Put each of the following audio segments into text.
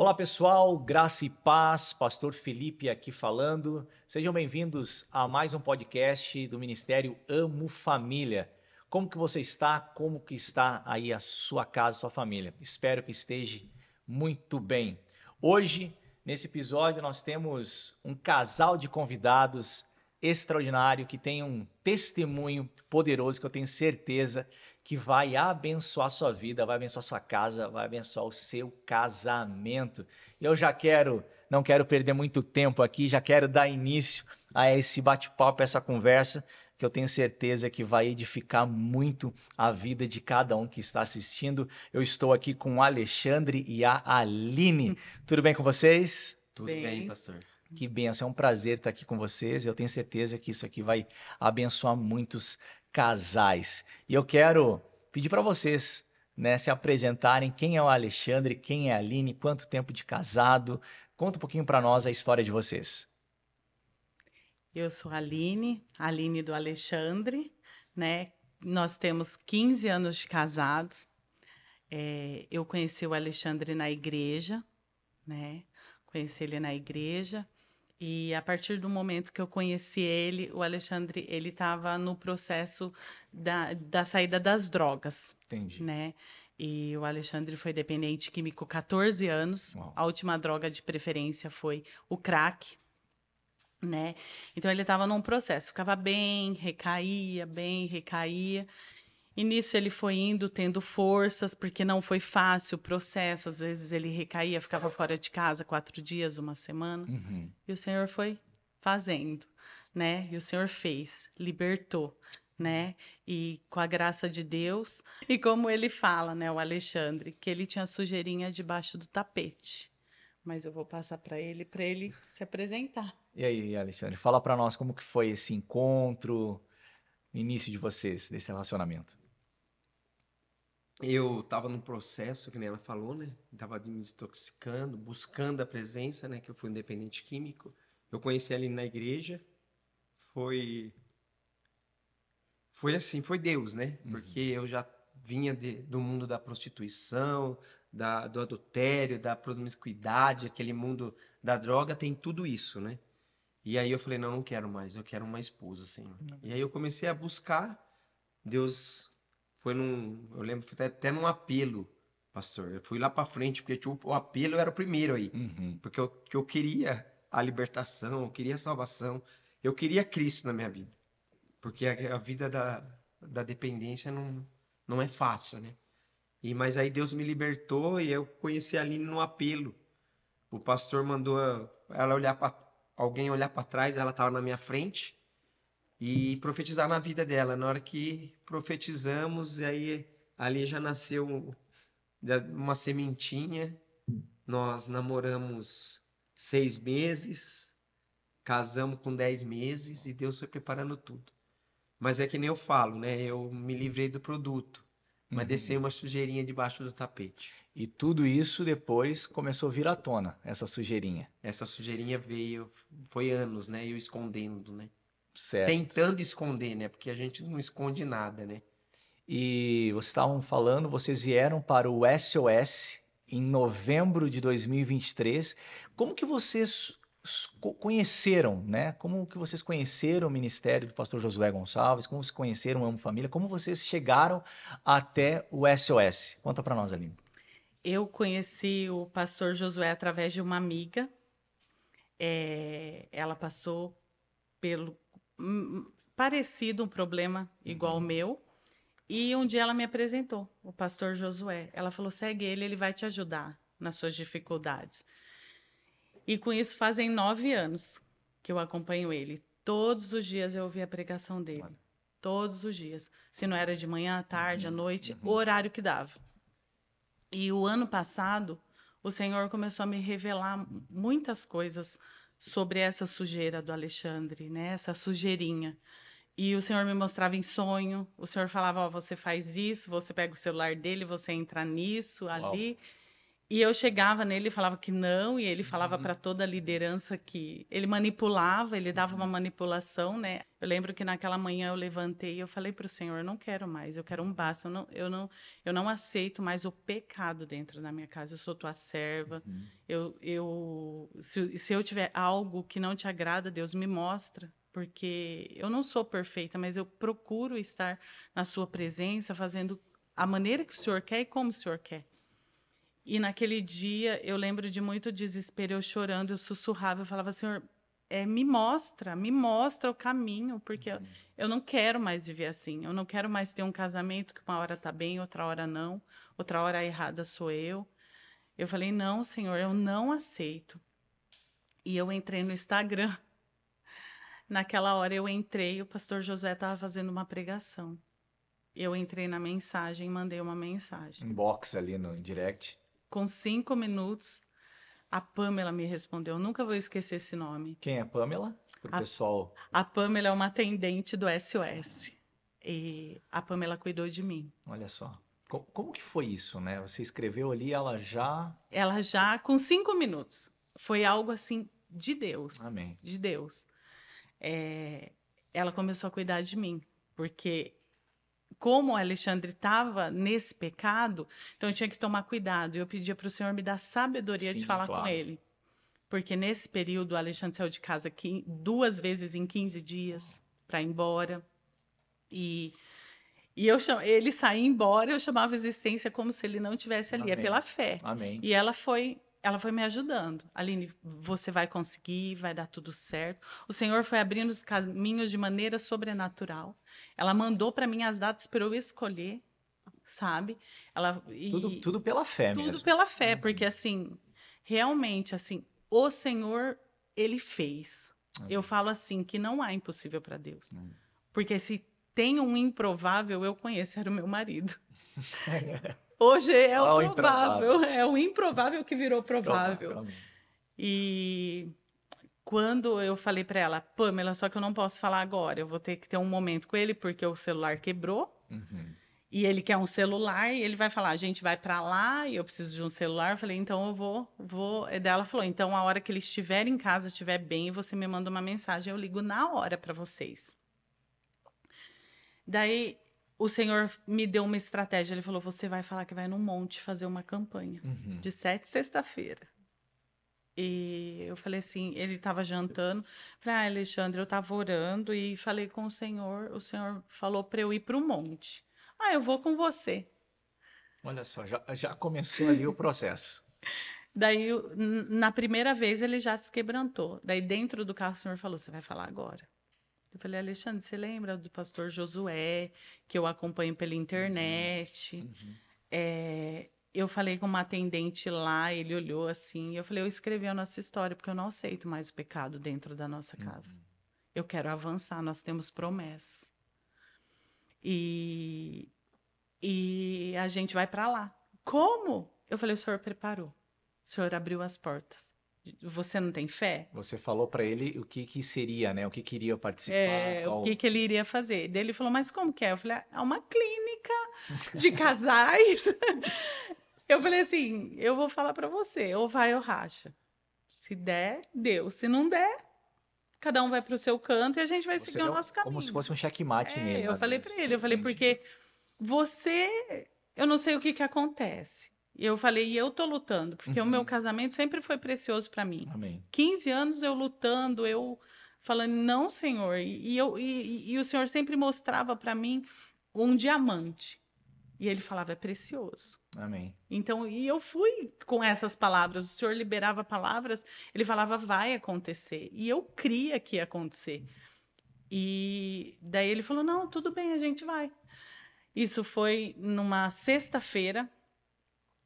Olá pessoal, graça e paz, Pastor Felipe aqui falando. Sejam bem-vindos a mais um podcast do Ministério Amo Família. Como que você está? Como que está aí a sua casa, sua família? Espero que esteja muito bem. Hoje, nesse episódio, nós temos um casal de convidados extraordinário, que tem um testemunho poderoso que eu tenho certeza que vai abençoar sua vida, vai abençoar sua casa, vai abençoar o seu casamento. Eu já quero, não quero perder muito tempo aqui, já quero dar início a esse bate-papo, a essa conversa, que eu tenho certeza que vai edificar muito a vida de cada um que está assistindo. Eu estou aqui com o Alexandre e a Aline. Tudo bem com vocês? Tudo bem, bem pastor. Que benção, é um prazer estar aqui com vocês. Eu tenho certeza que isso aqui vai abençoar muitos casais. E eu quero pedir para vocês né, se apresentarem quem é o Alexandre, quem é a Aline, quanto tempo de casado. Conta um pouquinho para nós a história de vocês. Eu sou a Aline, Aline do Alexandre, né? Nós temos 15 anos de casado. É, eu conheci o Alexandre na igreja, né? Conheci ele na igreja. E a partir do momento que eu conheci ele, o Alexandre, ele estava no processo da, da saída das drogas. Entendi. Né? E o Alexandre foi dependente químico 14 anos. Uau. A última droga de preferência foi o crack, né? Então ele estava num processo, ficava bem, recaía, bem, recaía. E nisso ele foi indo, tendo forças, porque não foi fácil o processo. Às vezes ele recaía, ficava fora de casa quatro dias, uma semana. Uhum. E o Senhor foi fazendo, né? E o Senhor fez, libertou, né? E com a graça de Deus. E como ele fala, né, o Alexandre, que ele tinha sujeirinha debaixo do tapete. Mas eu vou passar para ele, para ele se apresentar. E aí, Alexandre, fala para nós como que foi esse encontro, início de vocês, desse relacionamento eu estava num processo, que nem ela falou, né? Estava me intoxicando, buscando a presença, né? Que eu fui independente químico. Eu conheci ali na igreja. Foi. Foi assim, foi Deus, né? Uhum. Porque uhum. eu já vinha de, do mundo da prostituição, da, do adultério, da promiscuidade, aquele mundo da droga, tem tudo isso, né? E aí eu falei, não, não quero mais, eu quero uma esposa, Senhor. Uhum. E aí eu comecei a buscar, Deus foi num. Eu lembro, foi até num apelo, pastor. Eu fui lá para frente, porque tipo, o apelo era o primeiro aí. Uhum. Porque eu, eu queria a libertação, eu queria a salvação, eu queria Cristo na minha vida. Porque a, a vida da, da dependência não, não é fácil, né? E, mas aí Deus me libertou e eu conheci a Aline no apelo. O pastor mandou ela olhar para alguém olhar para trás, ela estava na minha frente e profetizar na vida dela. Na hora que profetizamos, aí ali já nasceu uma sementinha. Nós namoramos seis meses, casamos com dez meses e Deus foi preparando tudo. Mas é que nem eu falo, né? Eu me livrei do produto, mas uhum. desceu uma sujeirinha debaixo do tapete. E tudo isso depois começou a vir à tona, essa sujeirinha. Essa sujeirinha veio, foi anos, né? Eu escondendo, né? Certo. Tentando esconder, né? Porque a gente não esconde nada, né? E vocês estavam falando, vocês vieram para o SOS em novembro de 2023. Como que vocês conheceram, né? Como que vocês conheceram o ministério do pastor Josué Gonçalves? Como vocês conheceram o Amo Família? Como vocês chegaram até o SOS? Conta para nós, Aline. Eu conheci o pastor Josué através de uma amiga. É, ela passou pelo, parecido, um problema igual uhum. ao meu. E um dia ela me apresentou, o pastor Josué. Ela falou: segue ele, ele vai te ajudar nas suas dificuldades. E com isso fazem nove anos que eu acompanho ele. Todos os dias eu ouvi a pregação dele. Todos os dias. Se não era de manhã, à tarde, uhum. à noite, uhum. o horário que dava. E o ano passado, o Senhor começou a me revelar muitas coisas sobre essa sujeira do Alexandre, né? Essa sujeirinha. E o Senhor me mostrava em sonho, o Senhor falava, ó, oh, você faz isso, você pega o celular dele, você entra nisso, Uau. ali. E eu chegava nele e falava que não, e ele falava uhum. para toda a liderança que ele manipulava, ele dava uhum. uma manipulação, né? Eu lembro que naquela manhã eu levantei e eu falei para o Senhor, eu não quero mais, eu quero um basta, eu não, eu não, eu não aceito mais o pecado dentro da minha casa. Eu sou tua serva. Uhum. Eu, eu se, se eu tiver algo que não te agrada, Deus me mostra porque eu não sou perfeita, mas eu procuro estar na sua presença, fazendo a maneira que o Senhor quer e como o Senhor quer. E naquele dia eu lembro de muito desespero, eu chorando, eu sussurrava, eu falava, Senhor, é, me mostra, me mostra o caminho, porque uhum. eu, eu não quero mais viver assim. Eu não quero mais ter um casamento que uma hora tá bem, outra hora não, outra hora errada sou eu. Eu falei, não, Senhor, eu não aceito. E eu entrei no Instagram. Naquela hora eu entrei, o pastor José estava fazendo uma pregação. Eu entrei na mensagem, mandei uma mensagem. Inbox ali no direct com cinco minutos, a Pamela me respondeu. Eu nunca vou esquecer esse nome. Quem é a Pamela? Pro a, pessoal. A Pamela é uma atendente do SOS. E a Pamela cuidou de mim. Olha só. Como, como que foi isso, né? Você escreveu ali, ela já. Ela já, com cinco minutos. Foi algo assim de Deus. Amém. De Deus. É, ela começou a cuidar de mim, porque como Alexandre estava nesse pecado, então eu tinha que tomar cuidado. E eu pedia para o Senhor me dar sabedoria Sim, de falar claro. com ele. Porque nesse período, o Alexandre saiu de casa duas vezes em 15 dias para ir embora. E, e eu cham... ele saía embora, eu chamava a existência como se ele não tivesse ali. Amém. É pela fé. Amém. E ela foi ela foi me ajudando. Aline, você vai conseguir, vai dar tudo certo. O Senhor foi abrindo os caminhos de maneira sobrenatural. Ela mandou para mim as datas para eu escolher, sabe? Ela e, tudo, tudo pela fé tudo mesmo. Tudo pela fé, uhum. porque assim, realmente assim, o Senhor ele fez. Uhum. Eu falo assim que não há impossível para Deus. Uhum. Porque se tem um improvável, eu conheço, era o meu marido. Hoje é o provável, improvável. é o improvável que virou provável. E quando eu falei para ela, Pamela, só que eu não posso falar agora, eu vou ter que ter um momento com ele porque o celular quebrou. Uhum. E ele quer um celular e ele vai falar, a gente vai para lá e eu preciso de um celular. Eu falei, então eu vou, vou. E dela falou, então a hora que ele estiver em casa, estiver bem, você me manda uma mensagem, eu ligo na hora para vocês. Daí o Senhor me deu uma estratégia. Ele falou: você vai falar que vai no monte fazer uma campanha uhum. de sete sexta-feira. E eu falei assim, ele estava jantando. Falei, ah, Alexandre, eu estava orando e falei com o Senhor. O Senhor falou para eu ir para o monte. Ah, eu vou com você. Olha só, já, já começou ali o processo. Daí, na primeira vez, ele já se quebrantou. Daí, dentro do carro, o Senhor falou: Você vai falar agora. Eu falei, Alexandre, você lembra do pastor Josué, que eu acompanho pela uhum. internet? Uhum. É, eu falei com uma atendente lá, ele olhou assim, eu falei, eu escrevi a nossa história, porque eu não aceito mais o pecado dentro da nossa uhum. casa. Uhum. Eu quero avançar, nós temos promessa. E, e a gente vai para lá. Como? Eu falei, o senhor preparou, o senhor abriu as portas. Você não tem fé? Você falou para ele o que, que seria, né? O que queria participar? É, qual... o que, que ele iria fazer? Daí ele falou, mas como que é? Eu falei, ah, é uma clínica de casais. eu falei assim, eu vou falar para você, ou vai ou racha. Se der, deu. Se não der, cada um vai para o seu canto e a gente vai você seguir o nosso caminho. Como se fosse um checkmate é, Eu falei para ele, eu falei, porque você, eu não sei o que que acontece e eu falei, e eu tô lutando, porque uhum. o meu uhum. casamento sempre foi precioso para mim. Amém. 15 anos eu lutando, eu falando, não, Senhor. E, eu, e, e o Senhor sempre mostrava para mim um diamante. E ele falava, é precioso. Amém. Então, e eu fui com essas palavras. O Senhor liberava palavras, ele falava, vai acontecer. E eu cria que ia acontecer. E daí ele falou, não, tudo bem, a gente vai. Isso foi numa sexta-feira,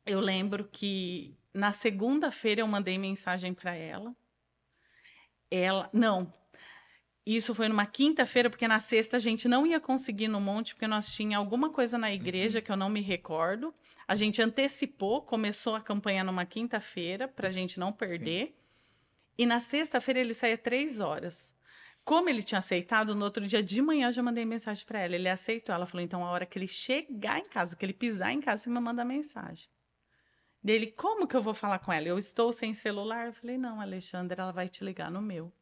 eu lembro que na segunda-feira eu mandei mensagem para ela. Ela, não. Isso foi numa quinta-feira, porque na sexta a gente não ia conseguir no monte, porque nós tinha alguma coisa na igreja uhum. que eu não me recordo. A gente antecipou, começou a campanha numa quinta-feira para a gente não perder. Sim. E na sexta-feira ele saía três horas. Como ele tinha aceitado, no outro dia de manhã eu já mandei mensagem para ela. Ele aceitou. Ela falou: então, a hora que ele chegar em casa, que ele pisar em casa, você me manda mensagem. Dele, como que eu vou falar com ela? Eu estou sem celular? Eu falei, não, Alexandra, ela vai te ligar no meu.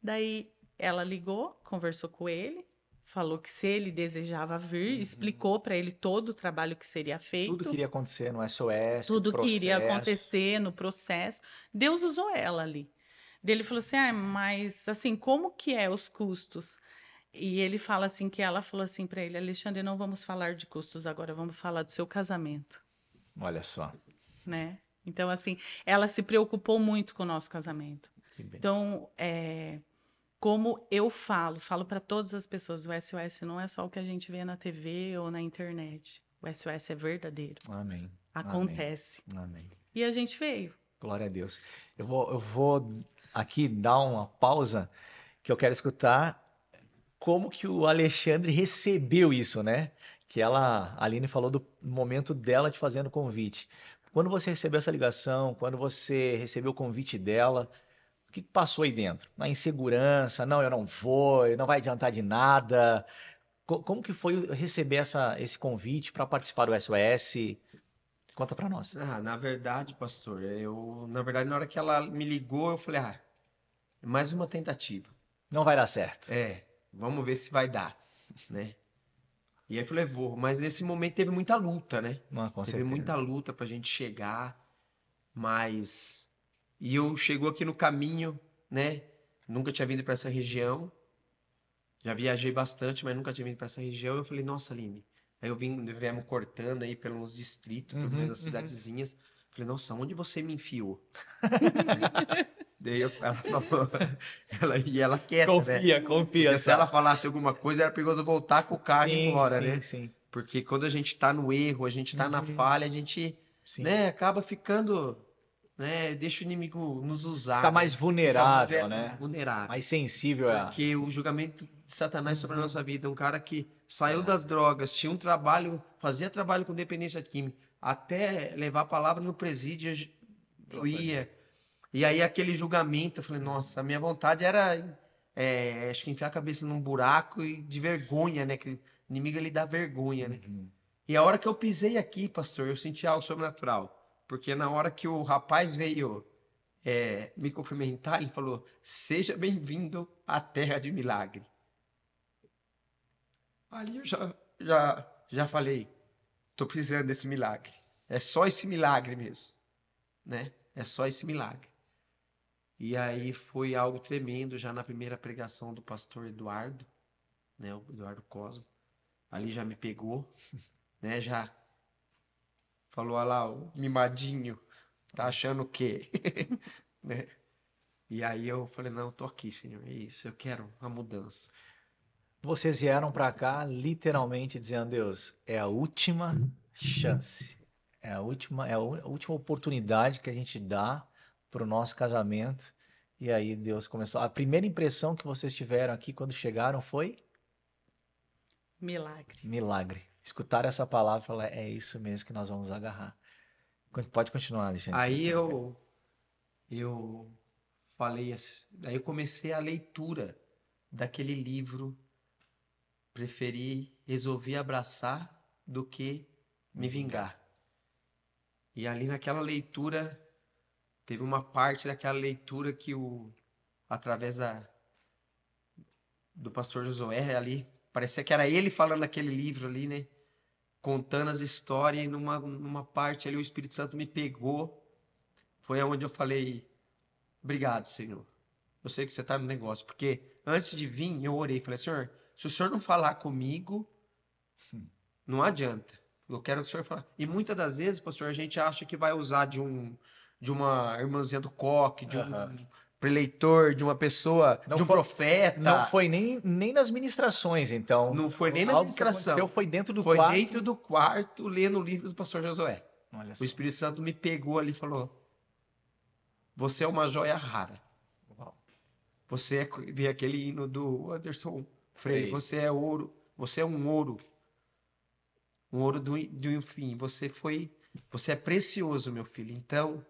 Daí ela ligou, conversou com ele, falou que se ele desejava vir, uhum. explicou para ele todo o trabalho que seria feito. Tudo que iria acontecer no SOS, Tudo processo. que iria acontecer no processo. Deus usou ela ali. dele ele falou assim: ah, mas assim, como que é os custos? E ele fala assim que ela falou assim para ele, Alexandre, não vamos falar de custos agora, vamos falar do seu casamento. Olha só. Né? Então, assim, ela se preocupou muito com o nosso casamento. Então, é, como eu falo, falo para todas as pessoas, o SOS não é só o que a gente vê na TV ou na internet. O SOS é verdadeiro. Amém. Acontece. Amém. E a gente veio. Glória a Deus. Eu vou, eu vou aqui dar uma pausa que eu quero escutar como que o Alexandre recebeu isso, né? que ela, a Aline falou do momento dela te fazendo o convite. Quando você recebeu essa ligação, quando você recebeu o convite dela, o que passou aí dentro? Na insegurança, não, eu não vou, não vai adiantar de nada. Como que foi receber essa, esse convite para participar do SOS? Conta para nós. Ah, na verdade, pastor, eu, na verdade, na hora que ela me ligou, eu falei, ah, mais uma tentativa. Não vai dar certo. É, vamos ver se vai dar, né? E aí eu falei, é, vou. Mas nesse momento teve muita luta, né? Ah, teve certeza. muita luta pra gente chegar. Mas. E eu chegou aqui no caminho, né? Nunca tinha vindo para essa região. Já viajei bastante, mas nunca tinha vindo para essa região. Eu falei, nossa, Lime. Aí eu vim, viemos cortando aí pelos distritos, uhum, pelas uhum. cidadezinhas. Falei, nossa, onde você me enfiou? Daí eu, ela falou. ela, e ela quer. Né? Confia, né? confia. Porque se ela falasse alguma coisa, era perigoso voltar com o carro sim, embora, sim, né? Sim. Porque quando a gente tá no erro, a gente tá uhum. na falha, a gente né, acaba ficando. Né, deixa o inimigo nos usar. Fica mais né? vulnerável, fica né? Vulnerável. Mais sensível é Porque o julgamento de Satanás sobre a uhum. nossa vida, um cara que saiu das drogas, tinha um trabalho, fazia trabalho com dependência química, até levar a palavra no presídio, ia e aí aquele julgamento, eu falei, nossa, a minha vontade era, é, acho que enfiar a cabeça num buraco e de vergonha, né? Que o inimigo ele dá vergonha, né? Uhum. E a hora que eu pisei aqui, pastor, eu senti algo sobrenatural. Porque na hora que o rapaz veio é, me cumprimentar, ele falou: Seja bem-vindo à terra de milagre. Ali eu já, já, já falei: Estou precisando desse milagre. É só esse milagre mesmo. Né? É só esse milagre. E aí foi algo tremendo já na primeira pregação do pastor Eduardo, né, o Eduardo Cosmo. Ali já me pegou, né, já falou olha lá, o mimadinho, tá achando o quê? né? E aí eu falei, não, eu tô aqui, Senhor, é isso, eu quero a mudança. Vocês vieram para cá literalmente dizendo, Deus, é a última chance. É a última, é a última oportunidade que a gente dá para o nosso casamento. E aí Deus começou. A primeira impressão que vocês tiveram aqui quando chegaram foi? Milagre. Milagre. Escutar essa palavra e falar, é isso mesmo que nós vamos agarrar. Pode continuar, Alexandre. Aí eu, eu falei, assim, daí eu comecei a leitura daquele livro. Preferi, resolvi abraçar do que me vingar. E ali naquela leitura teve uma parte daquela leitura que o através da do pastor Josué ali, parecia que era ele falando aquele livro ali, né? Contando as histórias e numa numa parte ali o Espírito Santo me pegou. Foi onde eu falei: "Obrigado, Senhor. Eu sei que você está no negócio, porque antes de vir eu orei, falei: "Senhor, se o senhor não falar comigo, Sim. não adianta. Eu quero que o senhor fale". E muitas das vezes, pastor, a gente acha que vai usar de um de uma irmãzinha do coque, de um preleitor, de uma pessoa, não de um foi, profeta. Não foi nem, nem nas ministrações, então. Não foi nem na Algo ministração. foi dentro do foi quarto. Foi dentro do quarto, lendo o livro do pastor Josué. Olha o Espírito Santo me pegou ali e falou: Você é uma joia rara. Você é, vê aquele hino do Anderson Freire. Freire. Você é ouro. Você é um ouro. Um ouro do, do enfim. Você foi. Você é precioso, meu filho. Então,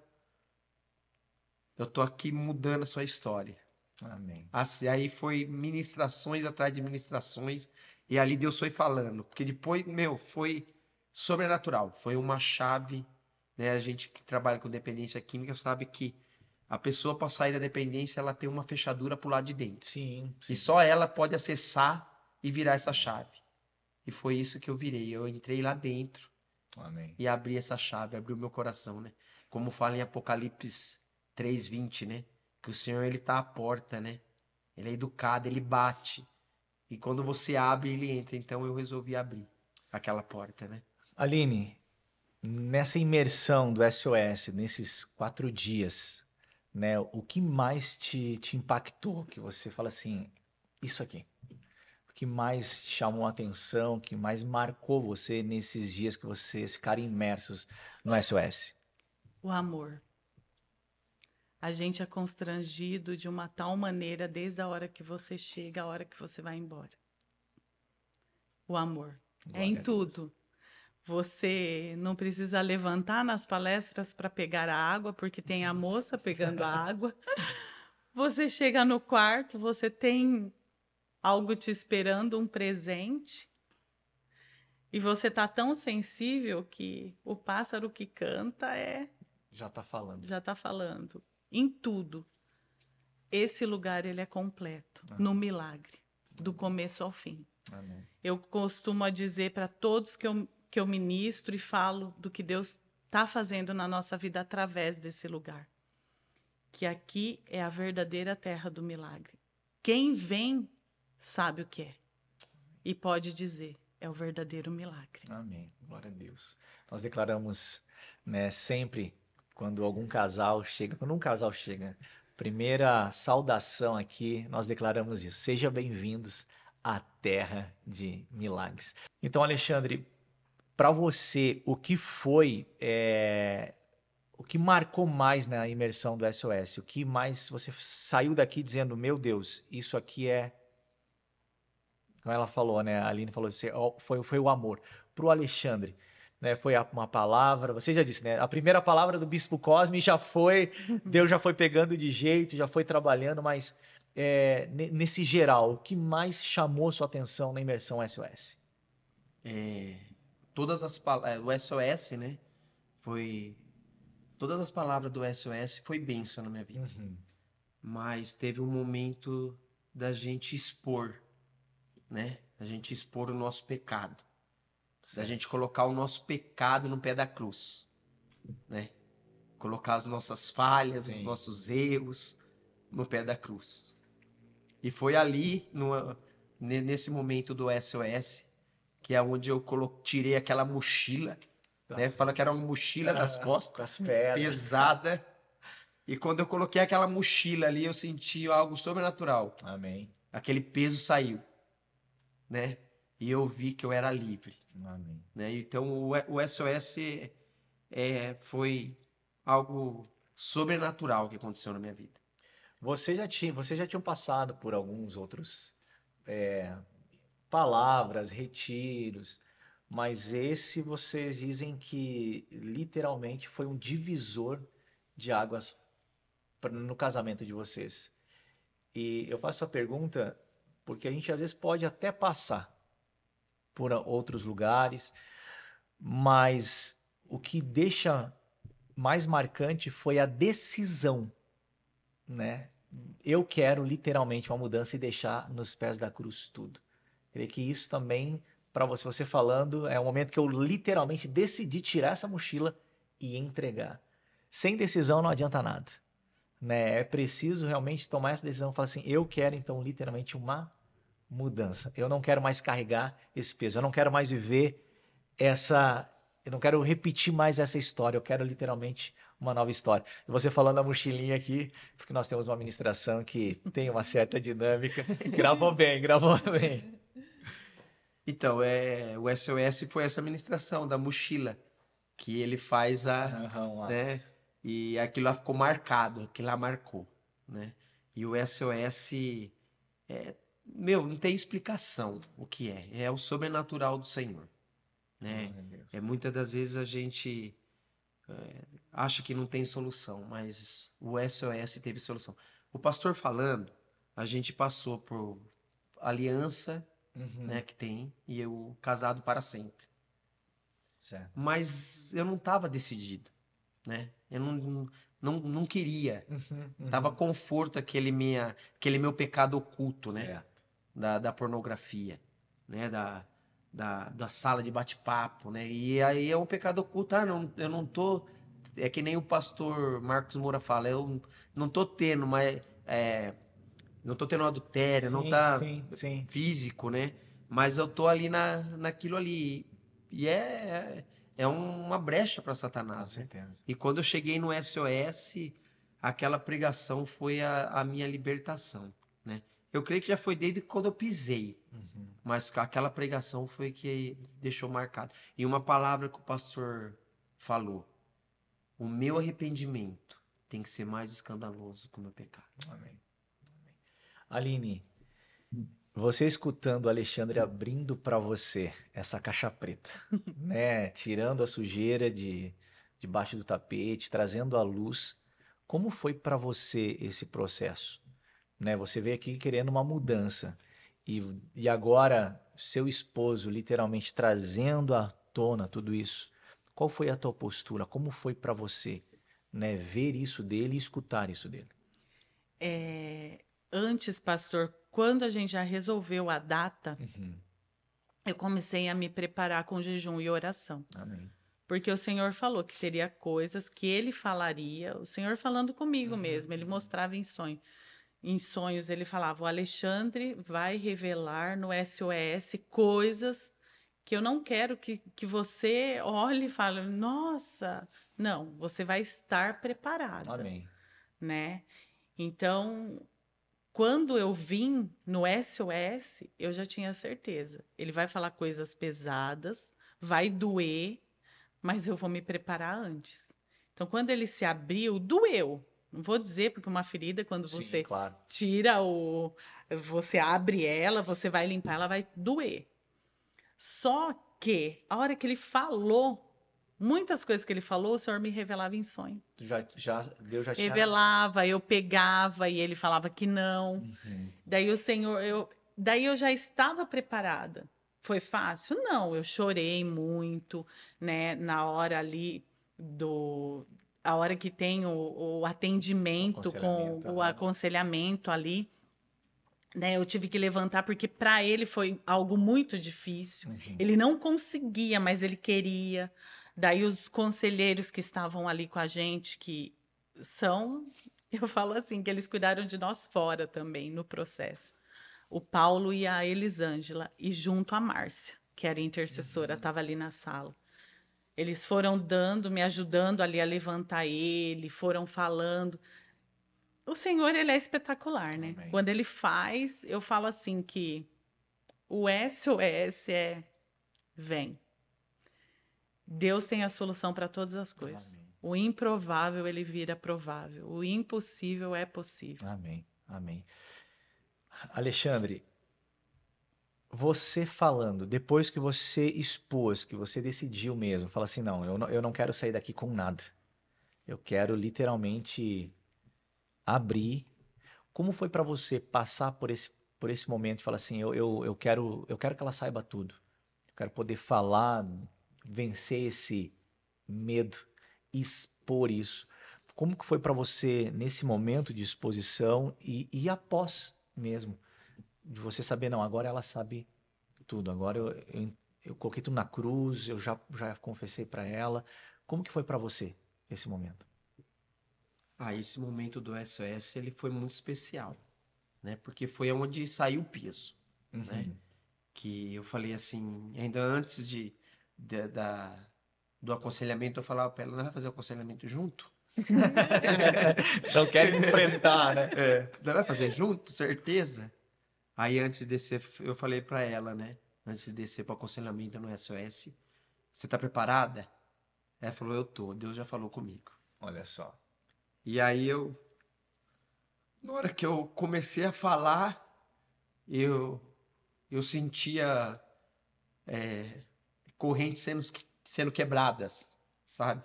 eu tô aqui mudando a sua história. Amém. Assim, aí foi ministrações atrás de ministrações. E ali Deus foi falando. Porque depois, meu, foi sobrenatural. Foi uma chave. Né? A gente que trabalha com dependência química sabe que a pessoa, para sair da dependência, ela tem uma fechadura pro lado de dentro. Sim, sim. E só ela pode acessar e virar essa chave. E foi isso que eu virei. Eu entrei lá dentro. Amém. E abri essa chave, abri o meu coração, né? Como fala em Apocalipse 3:20, né? Que o Senhor ele tá à porta, né? Ele é educado, ele bate. E quando você abre, ele entra. Então eu resolvi abrir aquela porta, né? Aline, nessa imersão do SOS, nesses quatro dias, né? O que mais te, te impactou? Que você fala assim, isso aqui. O que mais chamou a atenção, o que mais marcou você nesses dias que vocês ficaram imersos no SOS? O amor a gente é constrangido de uma tal maneira desde a hora que você chega, a hora que você vai embora. O amor Glória é em tudo. Você não precisa levantar nas palestras para pegar a água, porque tem a moça pegando a água. Você chega no quarto, você tem algo te esperando, um presente. E você tá tão sensível que o pássaro que canta é já está falando. Já está falando em tudo, esse lugar ele é completo ah. no milagre, do começo ao fim. Amém. Eu costumo dizer para todos que eu, que eu ministro e falo do que Deus está fazendo na nossa vida através desse lugar. Que aqui é a verdadeira terra do milagre. Quem vem sabe o que é e pode dizer: é o verdadeiro milagre. Amém. Glória a Deus. Nós declaramos né, sempre quando algum casal chega, quando um casal chega, primeira saudação aqui, nós declaramos isso. Sejam bem-vindos à Terra de Milagres. Então, Alexandre, para você, o que foi é, o que marcou mais na imersão do SOS? O que mais você saiu daqui dizendo, meu Deus, isso aqui é. Como ela falou, né? A Aline falou, é foi, foi o amor. Para o Alexandre, né, foi uma palavra, você já disse, né? A primeira palavra do Bispo Cosme já foi, Deus já foi pegando de jeito, já foi trabalhando, mas é, nesse geral, o que mais chamou sua atenção na imersão SOS? É, todas as é, o SOS, né? Foi todas as palavras do SOS foi bênção na minha vida, uhum. mas teve um momento da gente expor, né? A gente expor o nosso pecado se a gente colocar o nosso pecado no pé da cruz, né? Colocar as nossas falhas, Sim. os nossos erros no pé da cruz. E foi ali, no, nesse momento do SOS, que é onde eu tirei aquela mochila, né? Fala que era uma mochila das ah, costas, pesada. E quando eu coloquei aquela mochila ali, eu senti algo sobrenatural. Amém. Aquele peso saiu, né? e eu vi que eu era livre. Amém. Né? Então o, o SOS é, foi algo sobrenatural que aconteceu na minha vida. Você já tinha, você já tinha passado por alguns outros é, palavras, retiros, mas esse vocês dizem que literalmente foi um divisor de águas no casamento de vocês. E eu faço essa pergunta porque a gente às vezes pode até passar por outros lugares. Mas o que deixa mais marcante foi a decisão, né? Eu quero literalmente uma mudança e deixar nos pés da cruz tudo. Creio que isso também, para você, você falando, é um momento que eu literalmente decidi tirar essa mochila e entregar. Sem decisão não adianta nada. Né? É preciso realmente tomar essa decisão, falar assim, eu quero então literalmente uma mudança. Eu não quero mais carregar esse peso. Eu não quero mais viver essa. Eu não quero repetir mais essa história. Eu quero literalmente uma nova história. E você falando a mochilinha aqui, porque nós temos uma administração que tem uma certa dinâmica. gravou bem, gravou bem. Então, é, o SOS foi essa administração da mochila, que ele faz a. Uhum, né, e aquilo lá ficou marcado, aquilo lá marcou. Né? E o SOS é, meu, não tem explicação o que é. É o sobrenatural do Senhor. Né? Oh, é muitas das vezes a gente é, acha que não tem solução, mas o SOS teve solução. O pastor falando, a gente passou por aliança, uhum. né, que tem, e eu casado para sempre. Certo. Mas eu não estava decidido, né? Eu não, não, não queria. Uhum, uhum. Tava conforto aquele, minha, aquele meu pecado oculto, né? certo. né? da, da pornografia, né? Da, da, da sala de bate-papo, né? E aí é um pecado oculto. Ah, não, eu não tô... É que nem o pastor Marcos Moura fala, eu não tô tendo, mas... É, não tô tendo adultério, sim, não tá sim, sim. físico, né? Mas eu tô ali na, naquilo ali. E é, é, é uma brecha para Satanás. Com né? certeza. Né? E quando eu cheguei no SOS, aquela pregação foi a, a minha libertação, né? Eu creio que já foi desde quando eu pisei. Uhum. Mas aquela pregação foi que deixou marcado. E uma palavra que o pastor falou: o meu arrependimento tem que ser mais escandaloso que o meu pecado. Amém. Amém. Aline, você escutando Alexandre abrindo para você essa caixa preta, né? Tirando a sujeira de debaixo do tapete, trazendo a luz. Como foi para você esse processo? né? Você veio aqui querendo uma mudança e, e agora seu esposo literalmente trazendo à tona tudo isso. Qual foi a tua postura? Como foi para você, né? Ver isso dele e escutar isso dele? É, antes, pastor, quando a gente já resolveu a data, uhum. eu comecei a me preparar com jejum e oração. Amém. Porque o Senhor falou que teria coisas que ele falaria, o Senhor falando comigo uhum. mesmo, ele mostrava em sonho em sonhos ele falava: o Alexandre vai revelar no SOS coisas que eu não quero que, que você olhe e fale, nossa, não, você vai estar preparado. Amém. Né? Então, quando eu vim no SOS, eu já tinha certeza. Ele vai falar coisas pesadas, vai doer, mas eu vou me preparar antes. Então, quando ele se abriu, doeu, não vou dizer, porque uma ferida, quando Sim, você claro. tira o. Você abre ela, você vai limpar, ela vai doer. Só que, a hora que ele falou, muitas coisas que ele falou, o senhor me revelava em sonho. Já, já, Deus já tinha... Revelava, eu pegava e ele falava que não. Uhum. Daí o senhor. Eu, daí eu já estava preparada. Foi fácil? Não, eu chorei muito, né? Na hora ali do a hora que tem o, o atendimento o com o né? aconselhamento ali. Né, eu tive que levantar porque para ele foi algo muito difícil. Uhum. Ele não conseguia, mas ele queria. Daí os conselheiros que estavam ali com a gente, que são, eu falo assim, que eles cuidaram de nós fora também no processo. O Paulo e a Elisângela, e junto a Márcia, que era intercessora, estava uhum. ali na sala. Eles foram dando, me ajudando ali a levantar ele, foram falando. O Senhor, ele é espetacular, né? Amém. Quando ele faz, eu falo assim que o SOS é vem. Deus tem a solução para todas as coisas. Amém. O improvável ele vira provável. O impossível é possível. Amém. Amém. Alexandre, você falando, depois que você expôs, que você decidiu mesmo, fala assim: não, eu não, eu não quero sair daqui com nada. Eu quero literalmente abrir. Como foi para você passar por esse, por esse momento e falar assim: eu, eu, eu, quero, eu quero que ela saiba tudo. Eu quero poder falar, vencer esse medo, expor isso. Como que foi para você nesse momento de exposição e, e após mesmo? de você saber, não, agora ela sabe tudo, agora eu, eu, eu coloquei tudo na cruz, eu já, já confessei para ela. Como que foi para você esse momento? Ah, esse momento do SOS, ele foi muito especial, né? Porque foi onde saiu o peso, uhum. né? Que eu falei assim, ainda antes de, de da, do aconselhamento, eu falava para ela, não vai fazer o aconselhamento junto? não quer enfrentar, né? É. Não vai fazer junto, certeza? Aí antes de descer, eu falei para ela, né? Antes de descer para o aconselhamento no SOS, você tá preparada? Ela falou, eu tô. Deus já falou comigo. Olha só. E aí eu, na hora que eu comecei a falar, eu eu sentia é, correntes sendo, sendo quebradas, sabe?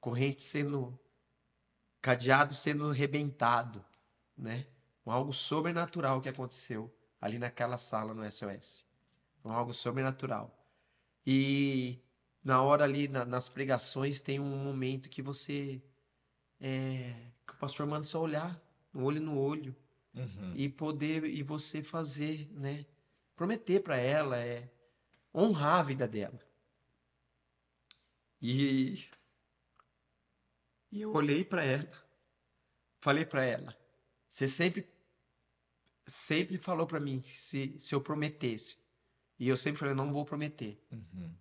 Correntes sendo cadeado sendo rebentado, né? algo sobrenatural que aconteceu ali naquela sala no SOS. Um algo sobrenatural. E na hora ali, na, nas pregações, tem um momento que você. É, que o pastor manda só olhar, olho no olho. Uhum. E poder. E você fazer, né? Prometer para ela, é honrar a vida dela. E. E eu olhei para ela. Falei para ela: você sempre sempre falou para mim que se, se eu prometesse, e eu sempre falei, não vou prometer. Uhum.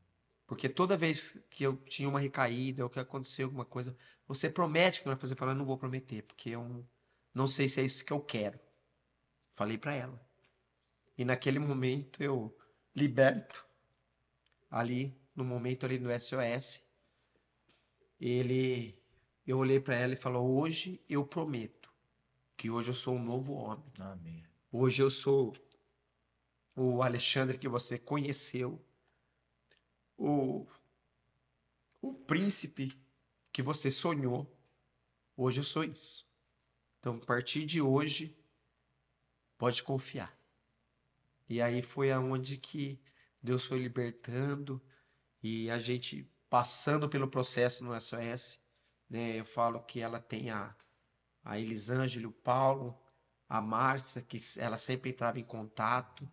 Porque toda vez que eu tinha uma recaída ou que aconteceu alguma coisa, você promete que vai fazer. Fala, não vou prometer, porque eu não sei se é isso que eu quero. Falei para ela. E naquele momento eu liberto, ali, no momento ali no SOS, ele, eu olhei para ela e falou, hoje eu prometo que hoje eu sou um novo homem. Amém. Hoje eu sou o Alexandre que você conheceu, o, o príncipe que você sonhou. Hoje eu sou isso. Então, a partir de hoje, pode confiar. E aí foi aonde que Deus foi libertando e a gente passando pelo processo no SOS. Né? Eu falo que ela tem a, a Elisângela, o Paulo, a Márcia, que ela sempre entrava em contato.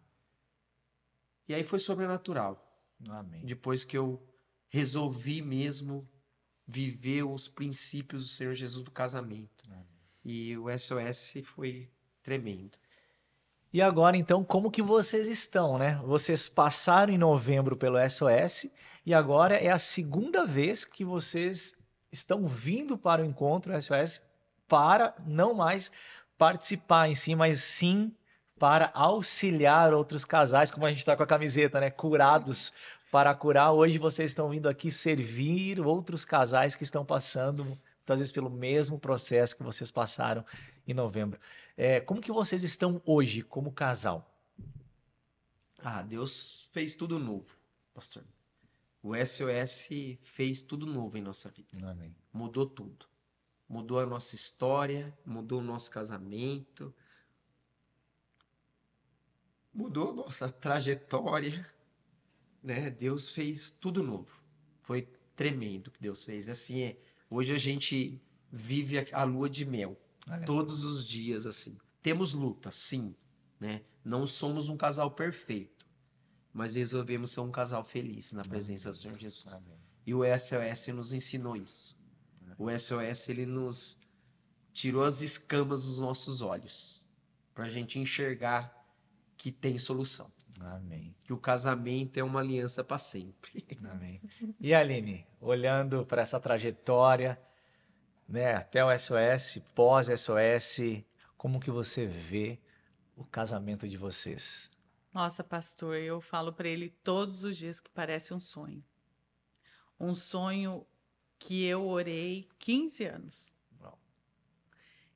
E aí foi sobrenatural. Amém. Depois que eu resolvi mesmo viver os princípios do Senhor Jesus do casamento. Amém. E o SOS foi tremendo. E agora então, como que vocês estão, né? Vocês passaram em novembro pelo SOS e agora é a segunda vez que vocês estão vindo para o encontro SOS para não mais participar em si, mas sim para auxiliar outros casais, como a gente está com a camiseta, né? Curados para curar. Hoje vocês estão vindo aqui servir outros casais que estão passando, muitas vezes, pelo mesmo processo que vocês passaram em novembro. É, como que vocês estão hoje como casal? Ah, Deus fez tudo novo, pastor. O SOS fez tudo novo em nossa vida. Amém. Mudou tudo mudou a nossa história, mudou o nosso casamento, mudou a nossa trajetória, né? Deus fez tudo novo. Foi tremendo o que Deus fez. Assim, é, hoje a gente vive a, lua de mel Olha todos assim. os dias assim. Temos luta, sim, né? Não somos um casal perfeito, mas resolvemos ser um casal feliz na presença Amém. do Senhor Jesus. Amém. E o SOS nos ensinou isso. O SOS ele nos tirou as escamas dos nossos olhos para a gente enxergar que tem solução. Amém. Que o casamento é uma aliança para sempre. Amém. E Aline, olhando para essa trajetória, né, até o SOS, pós SOS, como que você vê o casamento de vocês? Nossa, pastor, eu falo para ele todos os dias que parece um sonho. Um sonho que eu orei 15 anos.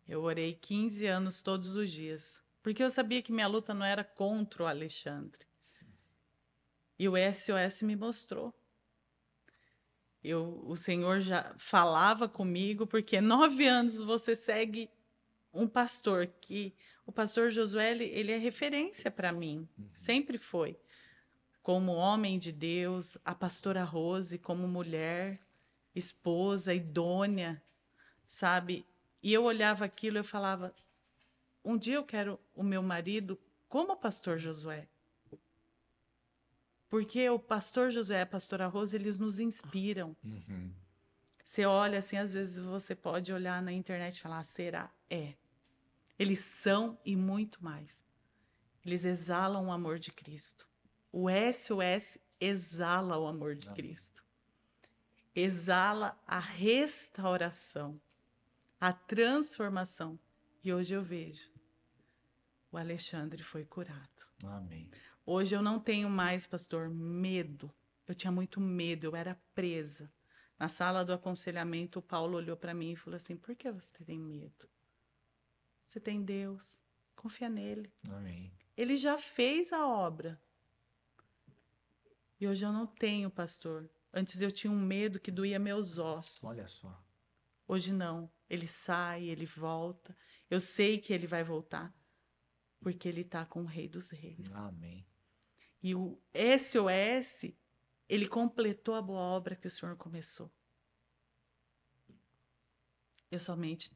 Eu orei 15 anos todos os dias. Porque eu sabia que minha luta não era contra o Alexandre. E o SOS me mostrou. Eu, o Senhor já falava comigo, porque nove anos você segue um pastor que o pastor Josué ele, ele é referência para mim, uhum. sempre foi como homem de Deus, a pastora Rose como mulher, esposa, idônea, sabe? E eu olhava aquilo e falava: um dia eu quero o meu marido como o pastor Josué. Porque o pastor Josué e a pastora Rosa, eles nos inspiram. Uhum. Você olha assim, às vezes você pode olhar na internet e falar: ah, será? É. Eles são e muito mais. Eles exalam o amor de Cristo. O SOS exala o amor de Cristo exala a restauração, a transformação. E hoje eu vejo. O Alexandre foi curado. Amém. Hoje eu não tenho mais, pastor, medo. Eu tinha muito medo, eu era presa. Na sala do aconselhamento, o Paulo olhou para mim e falou assim: Por que você tem medo? Você tem Deus, confia nele. Amém. Ele já fez a obra. E hoje eu não tenho, pastor, Antes eu tinha um medo que doía meus ossos. Olha só. Hoje não. Ele sai, ele volta. Eu sei que ele vai voltar, porque ele está com o Rei dos Reis. Amém. E o SOS, ele completou a boa obra que o Senhor começou. Eu somente,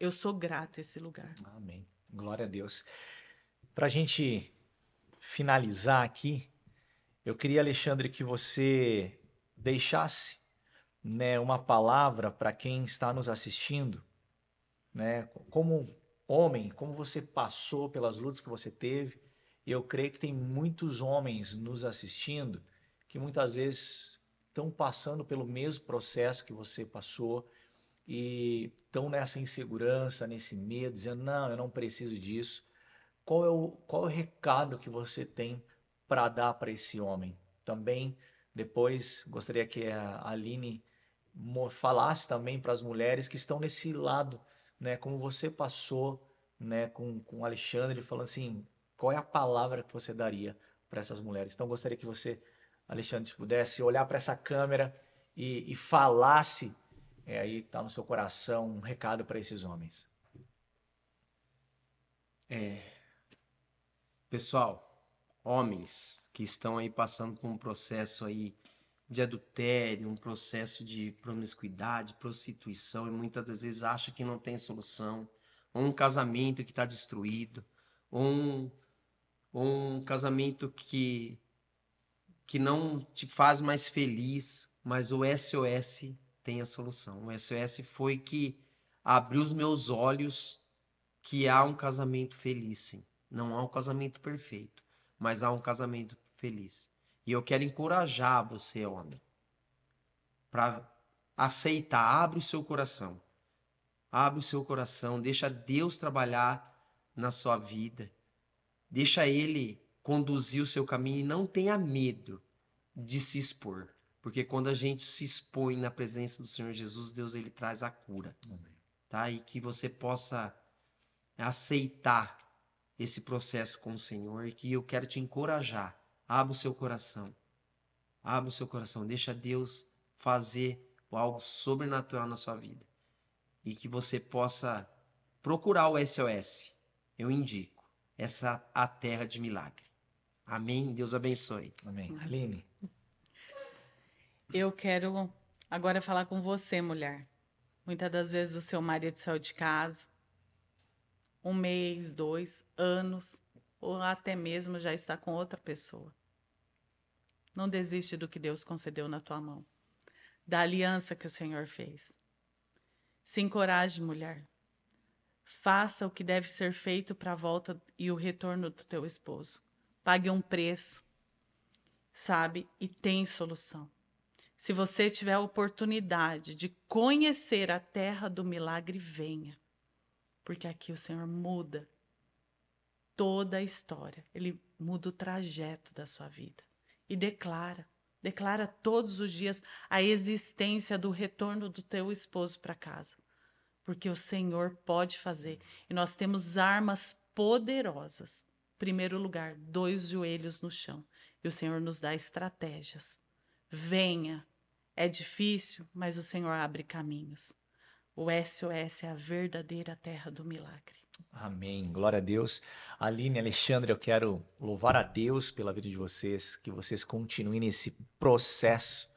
eu sou grata a esse lugar. Amém. Glória a Deus. Para a gente finalizar aqui, eu queria, Alexandre, que você deixasse né, uma palavra para quem está nos assistindo, né, como homem, como você passou pelas lutas que você teve, eu creio que tem muitos homens nos assistindo que muitas vezes estão passando pelo mesmo processo que você passou e estão nessa insegurança, nesse medo, dizendo: não, eu não preciso disso. Qual é o, qual é o recado que você tem para dar para esse homem? Também depois, gostaria que a Aline falasse também para as mulheres que estão nesse lado, né? Como você passou, né? Com, com o Alexandre, falando assim, qual é a palavra que você daria para essas mulheres? Então, gostaria que você, Alexandre, pudesse olhar para essa câmera e, e falasse, é, aí está no seu coração, um recado para esses homens. É... Pessoal, homens que estão aí passando por um processo aí de adultério, um processo de promiscuidade, prostituição e muitas das vezes acha que não tem solução, ou um casamento que está destruído, ou um, ou um casamento que que não te faz mais feliz, mas o SOS tem a solução. O SOS foi que abriu os meus olhos que há um casamento feliz, sim. Não há um casamento perfeito mas há um casamento feliz. E eu quero encorajar você, homem, para aceitar, abre o seu coração. Abre o seu coração, deixa Deus trabalhar na sua vida. Deixa ele conduzir o seu caminho e não tenha medo de se expor, porque quando a gente se expõe na presença do Senhor Jesus, Deus ele traz a cura. Amém. Tá? E que você possa aceitar esse processo com o Senhor que eu quero te encorajar. Abra o seu coração. Abra o seu coração. Deixa Deus fazer algo sobrenatural na sua vida. E que você possa procurar o SOS. Eu indico. Essa a terra de milagre. Amém. Deus abençoe. Amém. Aline. Eu quero agora falar com você, mulher. Muitas das vezes o seu marido saiu de casa, um mês, dois anos, ou até mesmo já está com outra pessoa. Não desiste do que Deus concedeu na tua mão, da aliança que o Senhor fez. Se encoraje, mulher. Faça o que deve ser feito para a volta e o retorno do teu esposo. Pague um preço, sabe? E tem solução. Se você tiver a oportunidade de conhecer a terra do milagre, venha porque aqui o Senhor muda toda a história, ele muda o trajeto da sua vida e declara, declara todos os dias a existência do retorno do teu esposo para casa, porque o Senhor pode fazer e nós temos armas poderosas. Primeiro lugar, dois joelhos no chão e o Senhor nos dá estratégias. Venha, é difícil, mas o Senhor abre caminhos. O SOS é a verdadeira terra do milagre. Amém. Glória a Deus. Aline, Alexandre, eu quero louvar a Deus pela vida de vocês, que vocês continuem nesse processo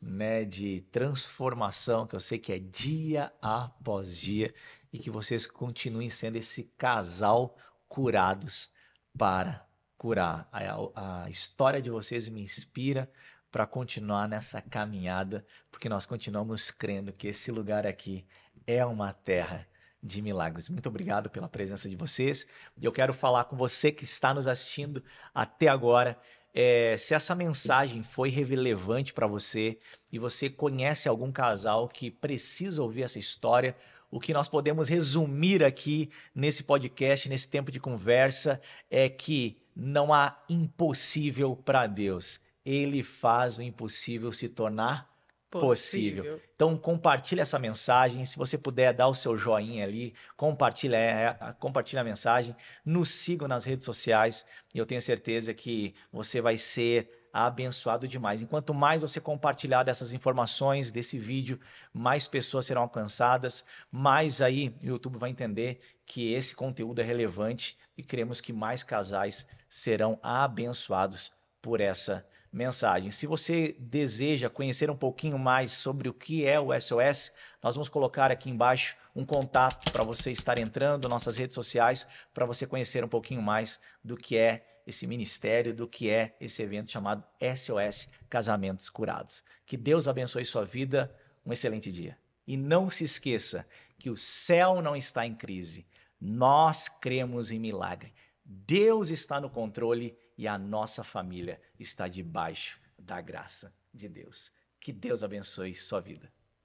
né, de transformação, que eu sei que é dia após dia, e que vocês continuem sendo esse casal curados para curar. A, a história de vocês me inspira, para continuar nessa caminhada, porque nós continuamos crendo que esse lugar aqui é uma terra de milagres. Muito obrigado pela presença de vocês. E eu quero falar com você que está nos assistindo até agora. É, se essa mensagem foi relevante para você e você conhece algum casal que precisa ouvir essa história, o que nós podemos resumir aqui nesse podcast, nesse tempo de conversa, é que não há impossível para Deus ele faz o impossível se tornar possível. possível. Então compartilha essa mensagem, se você puder dar o seu joinha ali, compartilha, é, compartilha a mensagem, nos siga nas redes sociais e eu tenho certeza que você vai ser abençoado demais. Enquanto mais você compartilhar dessas informações, desse vídeo, mais pessoas serão alcançadas, mais aí o YouTube vai entender que esse conteúdo é relevante e queremos que mais casais serão abençoados por essa mensagem. Se você deseja conhecer um pouquinho mais sobre o que é o SOS, nós vamos colocar aqui embaixo um contato para você estar entrando nossas redes sociais para você conhecer um pouquinho mais do que é esse ministério, do que é esse evento chamado SOS Casamentos Curados. Que Deus abençoe sua vida, um excelente dia. E não se esqueça que o céu não está em crise. Nós cremos em milagre. Deus está no controle e a nossa família está debaixo da graça de Deus. Que Deus abençoe sua vida.